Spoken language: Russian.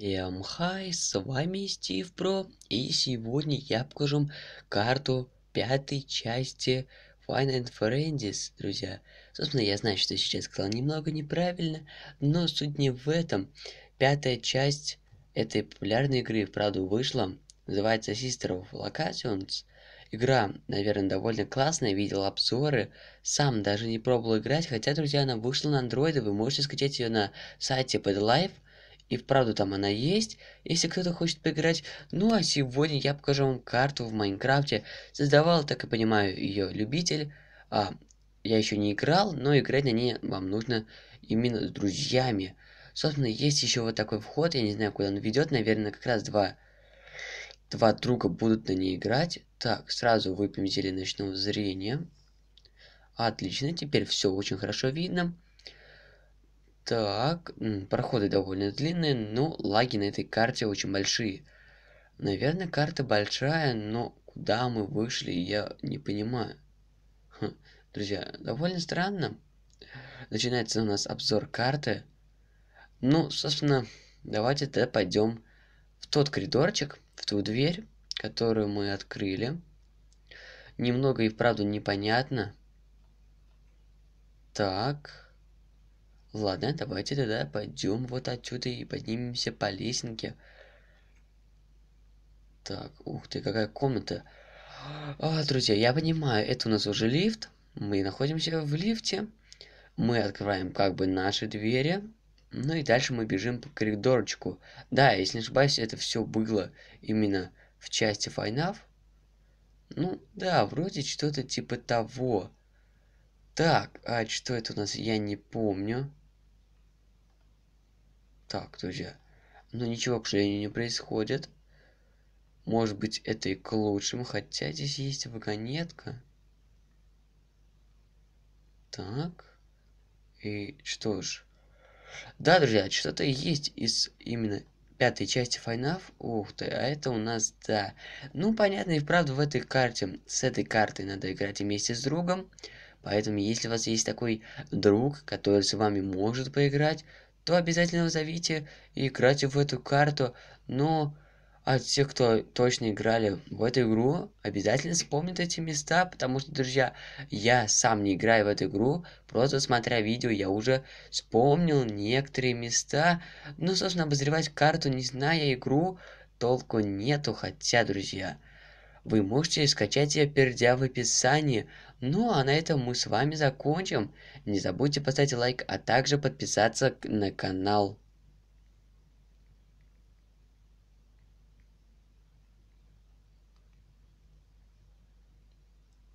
Всем хай, с вами Стив Про, и сегодня я покажу карту пятой части Fine and Forensics, друзья. Собственно, я знаю, что сейчас сказал немного неправильно, но суть не в этом. Пятая часть этой популярной игры, вправду, вышла, называется Sister of Locations. Игра, наверное, довольно классная, видел обзоры, сам даже не пробовал играть, хотя, друзья, она вышла на Android, вы можете скачать ее на сайте PodLife, и вправду там она есть, если кто-то хочет поиграть. Ну а сегодня я покажу вам карту в Майнкрафте. Создавал, так и понимаю, ее любитель. А, я еще не играл, но играть на ней вам нужно именно с друзьями. Собственно, есть еще вот такой вход, я не знаю, куда он ведет, наверное, как раз два, два друга будут на ней играть. Так, сразу выпьем зелье ночного зрения. Отлично, теперь все очень хорошо видно. Так, проходы довольно длинные, но лаги на этой карте очень большие. Наверное, карта большая, но куда мы вышли, я не понимаю. Хм, друзья, довольно странно. Начинается у нас обзор карты. Ну, собственно, давайте тогда пойдем в тот коридорчик, в ту дверь, которую мы открыли. Немного и вправду непонятно. Так... Ладно, давайте тогда пойдем вот отсюда и поднимемся по лесенке. Так, ух ты, какая комната. А, друзья, я понимаю, это у нас уже лифт. Мы находимся в лифте. Мы открываем как бы наши двери. Ну и дальше мы бежим по коридорочку. Да, если не ошибаюсь, это все было именно в части Файнав. Ну да, вроде что-то типа того. Так, а что это у нас, я не помню. Так, друзья. Но ничего, к сожалению, не происходит. Может быть, это и к лучшему, хотя здесь есть вагонетка. Так. И что ж. Да, друзья, что-то есть из именно пятой части Файнаф. Ух ты, а это у нас, да. Ну, понятно, и вправду в этой карте, с этой картой надо играть вместе с другом. Поэтому, если у вас есть такой друг, который с вами может поиграть, то обязательно зовите и играйте в эту карту. Но ну, а тех, кто точно играли в эту игру, обязательно вспомнят эти места, потому что, друзья, я сам не играю в эту игру, просто смотря видео, я уже вспомнил некоторые места. Ну, собственно, обозревать карту, не зная игру, толку нету, хотя, друзья, вы можете скачать ее, перейдя в описании. Ну а на этом мы с вами закончим. Не забудьте поставить лайк, а также подписаться на канал.